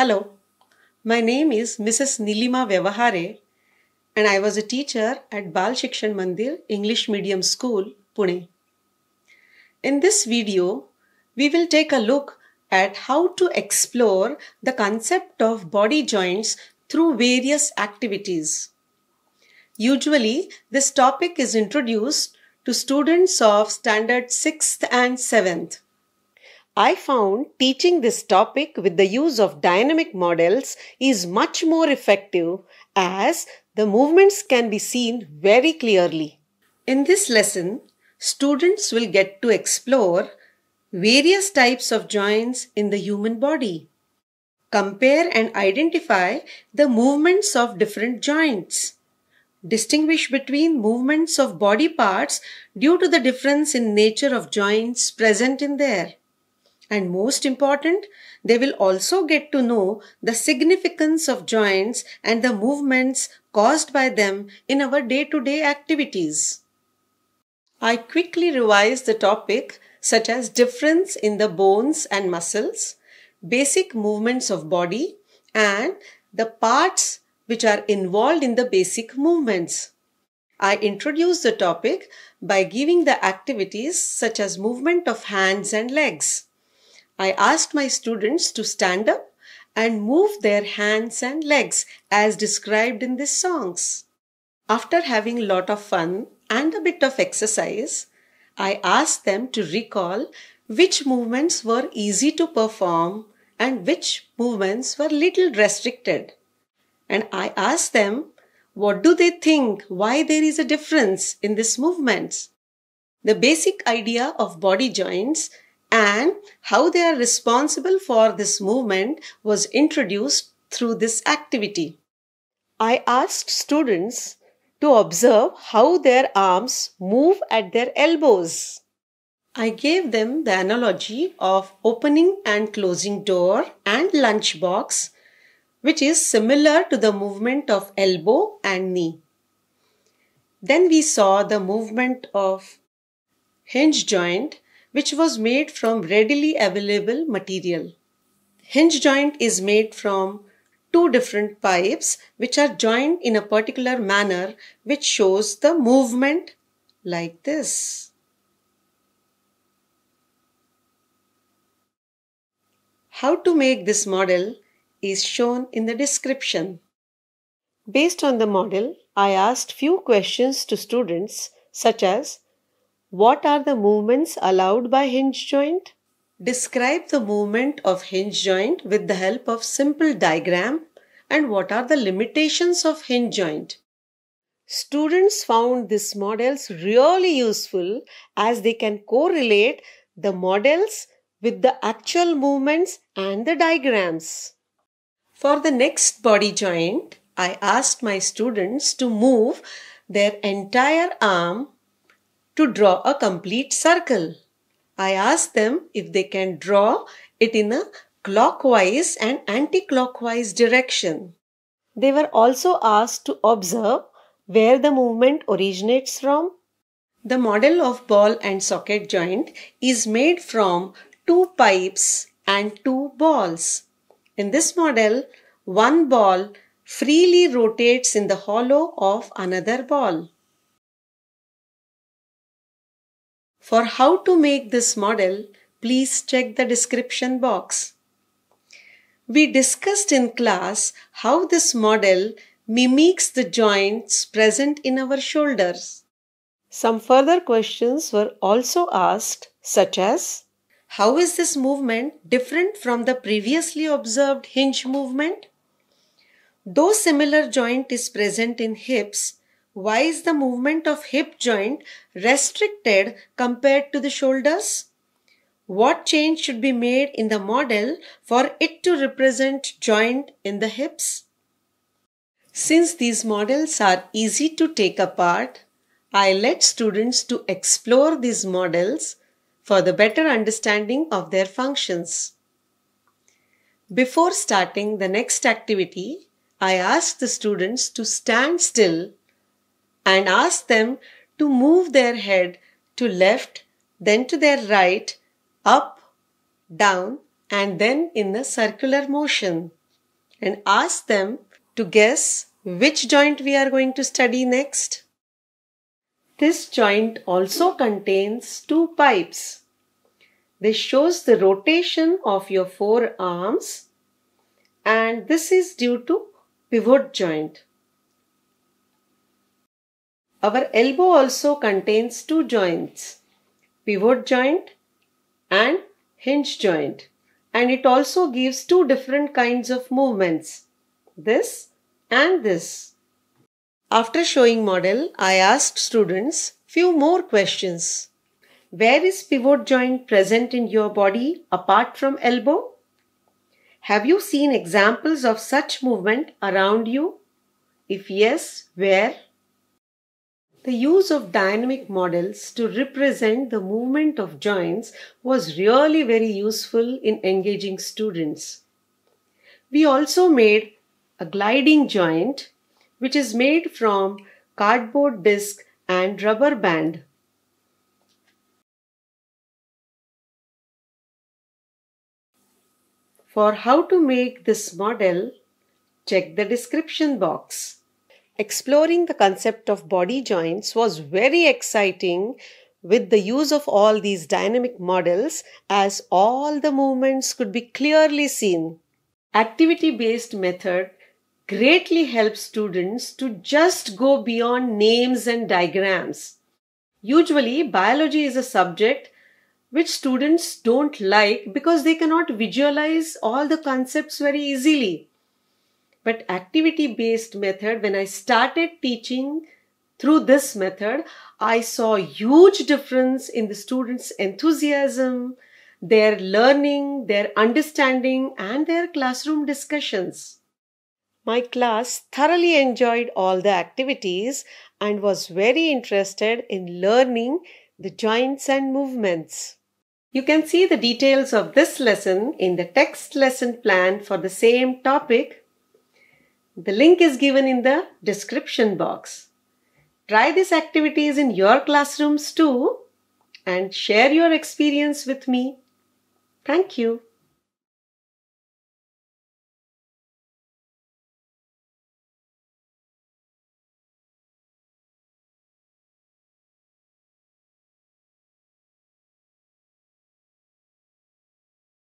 Hello, my name is Mrs. Nilima Vyavahare and I was a teacher at Bal Shikshan Mandir English Medium School, Pune. In this video, we will take a look at how to explore the concept of body joints through various activities. Usually, this topic is introduced to students of standard 6th and 7th. I found teaching this topic with the use of dynamic models is much more effective as the movements can be seen very clearly. In this lesson, students will get to explore various types of joints in the human body. Compare and identify the movements of different joints. Distinguish between movements of body parts due to the difference in nature of joints present in there. And most important, they will also get to know the significance of joints and the movements caused by them in our day-to-day -day activities. I quickly revise the topic such as difference in the bones and muscles, basic movements of body and the parts which are involved in the basic movements. I introduce the topic by giving the activities such as movement of hands and legs. I asked my students to stand up and move their hands and legs as described in these songs. After having a lot of fun and a bit of exercise, I asked them to recall which movements were easy to perform and which movements were little restricted. And I asked them what do they think why there is a difference in these movements. The basic idea of body joints and how they are responsible for this movement was introduced through this activity. I asked students to observe how their arms move at their elbows. I gave them the analogy of opening and closing door and lunchbox, which is similar to the movement of elbow and knee. Then we saw the movement of hinge joint which was made from readily available material. Hinge joint is made from two different pipes which are joined in a particular manner which shows the movement like this. How to make this model is shown in the description. Based on the model, I asked few questions to students such as what are the movements allowed by hinge joint? Describe the movement of hinge joint with the help of simple diagram and what are the limitations of hinge joint. Students found these models really useful as they can correlate the models with the actual movements and the diagrams. For the next body joint, I asked my students to move their entire arm to draw a complete circle. I asked them if they can draw it in a clockwise and anti-clockwise direction. They were also asked to observe where the movement originates from. The model of ball and socket joint is made from two pipes and two balls. In this model, one ball freely rotates in the hollow of another ball. For how to make this model, please check the description box. We discussed in class how this model mimics the joints present in our shoulders. Some further questions were also asked such as How is this movement different from the previously observed hinge movement? Though similar joint is present in hips, why is the movement of hip joint restricted compared to the shoulders? What change should be made in the model for it to represent joint in the hips? Since these models are easy to take apart, I let students to explore these models for the better understanding of their functions. Before starting the next activity, I ask the students to stand still and ask them to move their head to left, then to their right, up, down, and then in a circular motion. And ask them to guess which joint we are going to study next. This joint also contains two pipes. This shows the rotation of your forearms and this is due to pivot joint. Our elbow also contains two joints, pivot joint and hinge joint and it also gives two different kinds of movements, this and this. After showing model, I asked students few more questions. Where is pivot joint present in your body apart from elbow? Have you seen examples of such movement around you? If yes, where? The use of dynamic models to represent the movement of joints was really very useful in engaging students. We also made a gliding joint which is made from cardboard disc and rubber band. For how to make this model, check the description box. Exploring the concept of body joints was very exciting with the use of all these dynamic models as all the movements could be clearly seen. Activity based method greatly helps students to just go beyond names and diagrams. Usually, biology is a subject which students don't like because they cannot visualize all the concepts very easily. But activity based method, when I started teaching through this method, I saw huge difference in the students' enthusiasm, their learning, their understanding, and their classroom discussions. My class thoroughly enjoyed all the activities and was very interested in learning the joints and movements. You can see the details of this lesson in the text lesson plan for the same topic the link is given in the description box. Try these activities in your classrooms too and share your experience with me. Thank you.